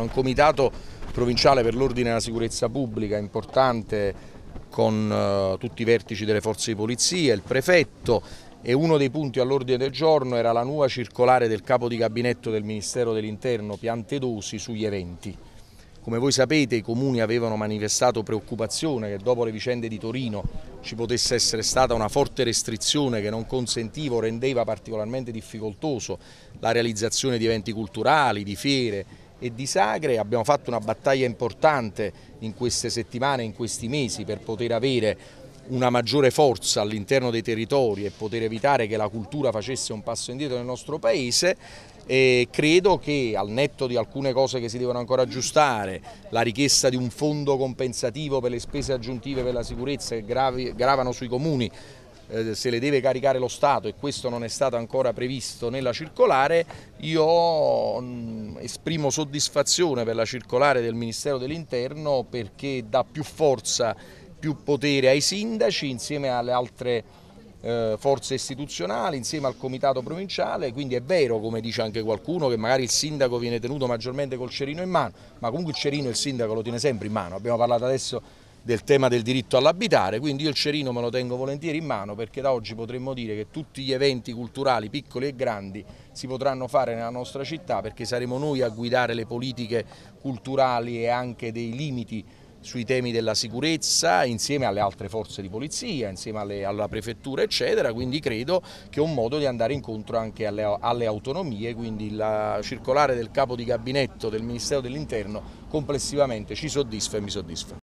Un comitato provinciale per l'ordine e la sicurezza pubblica importante con eh, tutti i vertici delle forze di polizia, il prefetto e uno dei punti all'ordine del giorno era la nuova circolare del capo di gabinetto del Ministero dell'Interno Piantedosi sugli eventi. Come voi sapete i comuni avevano manifestato preoccupazione che dopo le vicende di Torino ci potesse essere stata una forte restrizione che non consentiva o rendeva particolarmente difficoltoso la realizzazione di eventi culturali, di fiere, e di sagre, abbiamo fatto una battaglia importante in queste settimane, in questi mesi per poter avere una maggiore forza all'interno dei territori e poter evitare che la cultura facesse un passo indietro nel nostro paese e credo che al netto di alcune cose che si devono ancora aggiustare, la richiesta di un fondo compensativo per le spese aggiuntive per la sicurezza che gravano sui comuni eh, se le deve caricare lo Stato e questo non è stato ancora previsto nella circolare, io mm, esprimo soddisfazione per la circolare del Ministero dell'Interno perché dà più forza, più potere ai sindaci insieme alle altre eh, forze istituzionali insieme al comitato provinciale, quindi è vero come dice anche qualcuno che magari il sindaco viene tenuto maggiormente col cerino in mano, ma comunque il cerino il sindaco lo tiene sempre in mano, abbiamo parlato adesso del tema del diritto all'abitare, quindi io il cerino me lo tengo volentieri in mano perché da oggi potremmo dire che tutti gli eventi culturali piccoli e grandi si potranno fare nella nostra città perché saremo noi a guidare le politiche culturali e anche dei limiti sui temi della sicurezza insieme alle altre forze di polizia, insieme alle, alla prefettura eccetera, quindi credo che è un modo di andare incontro anche alle, alle autonomie, quindi la circolare del capo di gabinetto del Ministero dell'Interno complessivamente ci soddisfa e mi soddisfa.